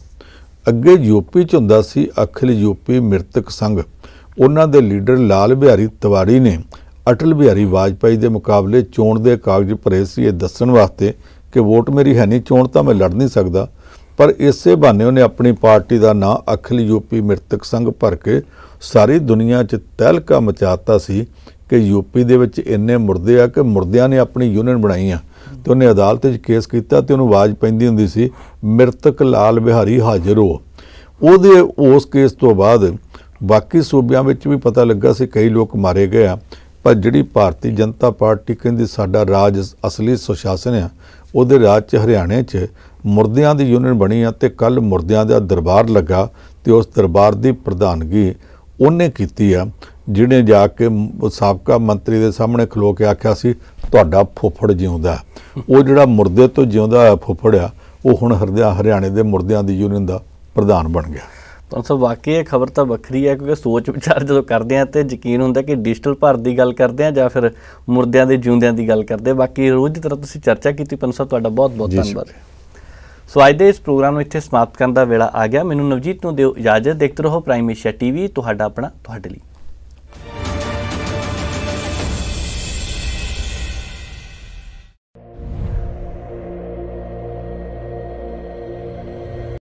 ਅੱਗੇ ਯੂਪੀ ਚ ਹੁੰਦਾ ਸੀ ਅਖਿਲ ਯੂਪੀ ਮਿਰਤਕ ਸੰਘ ਉਹਨਾਂ ਦੇ ਲੀਡਰ ਲਾਲ ਬਿਹਾਰੀ ਤਿਵਾੜੀ ਨੇ ਅਟਲ ਬਿਹਾਰੀ ਵਾਜਪਾਈ ਦੇ ਮੁਕਾਬਲੇ ਚੋਣ ਦੇ ਕਾਗਜ਼ ਭਰੇ ਸੀ ਇਹ ਦੱਸਣ ਵਾਸਤੇ ਕਿ ਵੋਟ ਮੇਰੀ ਹੈ ਨਹੀਂ ਚੋਣ ਤਾਂ ਮੈਂ ਲੜ ਨਹੀਂ ਸਕਦਾ ਪਰ ਇਸੇ ਬਹਾਨੇ ਉਹਨੇ ਆਪਣੀ ਪਾਰਟੀ ਦਾ ਨਾਂ ਅਖਿਲ ਯੂਪੀ ਮਿਰਤਕ ਸੰਘ ਭਰ ਕੇ ਸਾਰੀ ਦੁਨੀਆ 'ਚ ਤਹਿਲਕਾ ਮਚਾਤਾ ਸੀ ਕਿ ਯੂਪੀ ਦੇ ਵਿੱਚ ਇੰਨੇ ਮੁਰਦੇ ਆ ਕਿ ਮੁਰਦਿਆਂ ਨੇ ਆਪਣੀ ਯੂਨੀਅਨ ਬਣਾਈ ਆ ਤੇ ਉਹਨੇ ਅਦਾਲਤ 'ਚ ਕੇਸ ਕੀਤਾ ਤੇ ਉਹਨੂੰ ਆਵਾਜ਼ ਪੈਂਦੀ ਹੁੰਦੀ ਸੀ ਮਿਰਤਕ ਲਾਲ ਬਿਹਾਰੀ ਹਾਜ਼ਰ ਹੋ ਉਹਦੇ ਉਸ ਕੇਸ ਤੋਂ ਬਾਅਦ ਬਾਕੀ ਸੂਬਿਆਂ ਵਿੱਚ ਵੀ ਪਤਾ ਲੱਗਾ ਸੀ ਕਈ ਲੋਕ ਮਾਰੇ ਗਏ ਆ ਪਰ ਜਿਹੜੀ ਭਾਰਤੀ ਜਨਤਾ ਪਾਰਟੀ ਕਹਿੰਦੀ ਸਾਡਾ ਰਾਜ ਅਸਲੀ ਸੁਸ਼ਾਸਨ ਆ ਉਹਦੇ ਰਾਜ 'ਚ ਹਰਿਆਣੇ 'ਚ ਮੁਰਦਿਆਂ ਦੀ ਯੂਨੀਅਨ ਬਣੀ ਆ ਤੇ ਕੱਲ ਮੁਰਦਿਆਂ ਦਾ ਦਰਬਾਰ ਲੱਗਾ ਤੇ ਉਸ ਦਰਬਾਰ ਦੀ ਪ੍ਰਧਾਨਗੀ ਉਹਨੇ ਕੀਤੀ ਆ ਜਿਹਨੇ ਜਾ ਕੇ ਸਾਬਕਾ ਮੰਤਰੀ ਦੇ ਸਾਹਮਣੇ ਖਲੋ ਕੇ ਆਖਿਆ ਸੀ ਤੁਹਾਡਾ ਫੁੱਫੜ ਜਿਉਂਦਾ ਉਹ ਜਿਹੜਾ ਮੁਰਦੇ ਤੋਂ ਜਿਉਂਦਾ ਹੋਇਆ ਫੁੱਫੜ ਆ ਉਹ ਹੁਣ ਹਰਦਿਆ ਹਰਿਆਣੇ ਦੇ ਮੁਰਦਿਆਂ ਦੀ ਯੂਨੀਅਨ ਦਾ ਪ੍ਰਧਾਨ ਬਣ ਗਿਆ ਤਾਂ ਸਭ ਵਾਕਈ ਇਹ ਖਬਰ ਤਾਂ ਵੱਖਰੀ ਹੈ ਕਿਉਂਕਿ ਸੋਚ ਵਿਚਾਰ ਜਦੋਂ ਕਰਦੇ ਆ ਤੇ ਯਕੀਨ ਹੁੰਦਾ ਕਿ ਡਿਜੀਟਲ ਭਾਰਤ ਦੀ ਗੱਲ ਕਰਦੇ ਆ ਜਾਂ ਫਿਰ ਮੁਰਦਿਆਂ ਦੇ ਜਿਉਂਦਿਆਂ ਦੀ ਗੱਲ ਕਰਦੇ ਬਾਕੀ ਰੋਜ਼ ਦੀ ਤਰ੍ਹਾਂ ਤੁਸੀਂ ਚਰਚਾ ਕੀਤੀ ਸਾਹਿਬ ਤੁਹਾਡਾ ਬਹੁਤ ਬਹੁਤ ਧੰਨਵਾਦ ਸੋ ਅੱਜ ਦੇ ਇਸ ਪ੍ਰੋਗਰਾਮ ਨੂੰ ਇੱਥੇ ਸਮਾਪਤ ਕਰਨ ਦਾ ਵੇਲਾ ਆ ਗਿਆ ਮੈਨੂੰ ਨਵਜੀਤ ਨੂੰ ਦਿਓ ਇਜਾਜ਼ਤ ਦੇਖਦੇ ਰਹੋ ਪ੍ਰਾਈਮ ਏਸ਼ੀਆ ਟੀਵੀ ਤੁਹਾਡਾ ਆਪਣਾ ਤੁਹਾਡੇ ਲਈ